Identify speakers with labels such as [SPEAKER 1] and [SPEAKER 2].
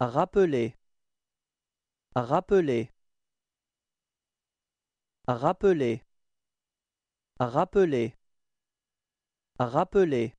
[SPEAKER 1] rappeler rappeler rappeler rappeler rappeler